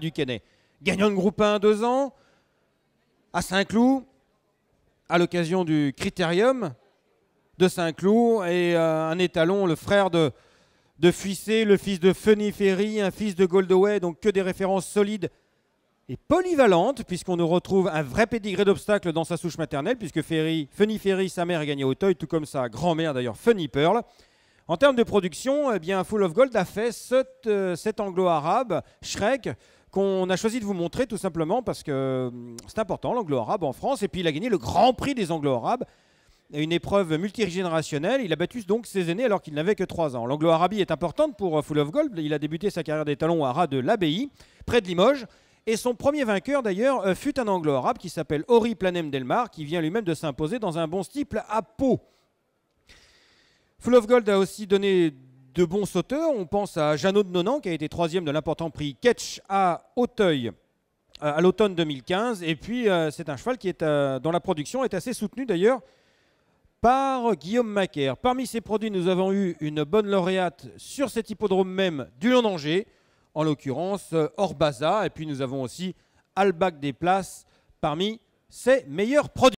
du Gagnant de groupe 1 2 ans, à Saint-Cloud, à l'occasion du Critérium de Saint-Cloud, et euh, un étalon, le frère de, de Fuissé, le fils de Fenny Ferry, un fils de Goldaway, donc que des références solides et polyvalentes, puisqu'on nous retrouve un vrai pédigré d'obstacles dans sa souche maternelle, puisque Ferry, Ferry, sa mère, a gagné au Toy, tout comme sa grand-mère d'ailleurs, Fenny Pearl. En termes de production, eh bien, Full of Gold a fait cet, euh, cet anglo-arabe, Shrek, qu'on a choisi de vous montrer tout simplement parce que hum, c'est important, l'anglo-arabe en France. Et puis il a gagné le Grand Prix des anglo-arabes, une épreuve multigénérationnelle. Il a battu donc ses aînés alors qu'il n'avait que 3 ans. L'anglo-arabie est importante pour euh, Full of Gold. Il a débuté sa carrière des talons à ras de l'abbaye, près de Limoges. Et son premier vainqueur d'ailleurs euh, fut un anglo-arabe qui s'appelle Ori Planem Delmar, qui vient lui-même de s'imposer dans un bon style à peau. Full of Gold a aussi donné de bons sauteurs. On pense à Jeannot de Nonan, qui a été troisième de l'important prix Ketch à Auteuil euh, à l'automne 2015. Et puis, euh, c'est un cheval qui est euh, dont la production est assez soutenue d'ailleurs par Guillaume Macaire. Parmi ses produits, nous avons eu une bonne lauréate sur cet hippodrome même du Lion d'Angers, en l'occurrence Orbaza. Et puis, nous avons aussi Albac des Places parmi ses meilleurs produits.